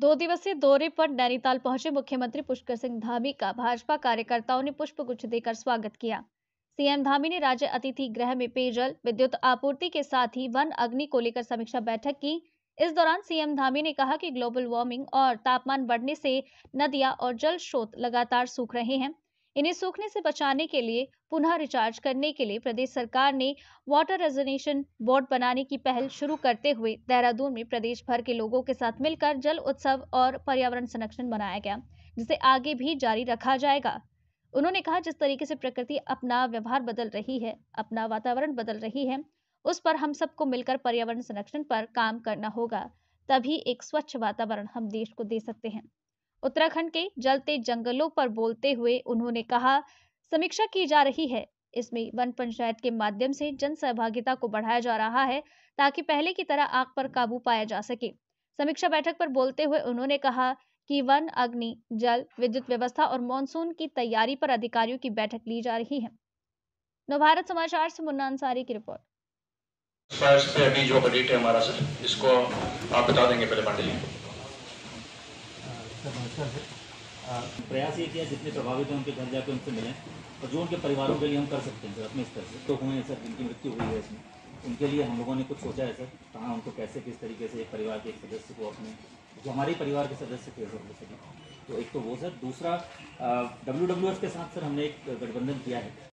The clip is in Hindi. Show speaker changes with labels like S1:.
S1: दो दिवसीय दौरे पर नैनीताल पहुंचे मुख्यमंत्री पुष्कर सिंह धामी का भाजपा कार्यकर्ताओं ने पुष्प गुच्छ देकर स्वागत किया सीएम धामी ने राज्य अतिथि गृह में पेयजल विद्युत आपूर्ति के साथ ही वन अग्नि को लेकर समीक्षा बैठक की इस दौरान सीएम धामी ने कहा कि ग्लोबल वार्मिंग और तापमान बढ़ने से नदियां और जल स्रोत लगातार सूख रहे हैं इन्हें सूखने से बचाने के लिए पुनः रिचार्ज करने के लिए प्रदेश सरकार ने वाटर रेजोनेशन बोर्ड बनाने की पहल शुरू करते हुए देहरादून में प्रदेश भर के लोगों के साथ मिलकर जल उत्सव और पर्यावरण संरक्षण बनाया गया जिसे आगे भी जारी रखा जाएगा उन्होंने कहा जिस तरीके से प्रकृति अपना व्यवहार बदल रही है अपना वातावरण बदल रही है उस पर हम सबको मिलकर पर्यावरण संरक्षण पर काम करना होगा तभी एक स्वच्छ वातावरण हम देश को दे सकते हैं उत्तराखंड के जलते जंगलों पर बोलते हुए उन्होंने कहा समीक्षा की जा रही है इसमें वन पंचायत के माध्यम से जन सहभागिता को बढ़ाया जा रहा है ताकि पहले की तरह आग पर काबू पाया जा सके समीक्षा बैठक पर बोलते हुए उन्होंने कहा कि वन अग्नि जल विद्युत व्यवस्था और मानसून की तैयारी पर अधिकारियों की बैठक ली जा रही है नवभारत समाचार से मुन्ना अंसारी की
S2: रिपोर्ट अभी जो अपडेट है हमारा सर इसको आप बता देंगे पहले पांडे जी प्रयास ये किया जितने प्रभावित हैं उनके घर जाकर उनसे मिलें और जो उनके परिवारों के लिए हम कर सकते हैं सर अपने स्तर से तो हुए हैं सर जिनकी मृत्यु हुई है इसमें उनके लिए हम लोगों ने कुछ सोचा है सर कहाँ उनको कैसे किस तरीके से एक परिवार के एक सदस्य को अपने जो हमारे परिवार के सदस्य थे सर जैसे तो एक तो वो सर दूसरा डब्ल्यू के साथ सर हमने एक गठबंधन किया है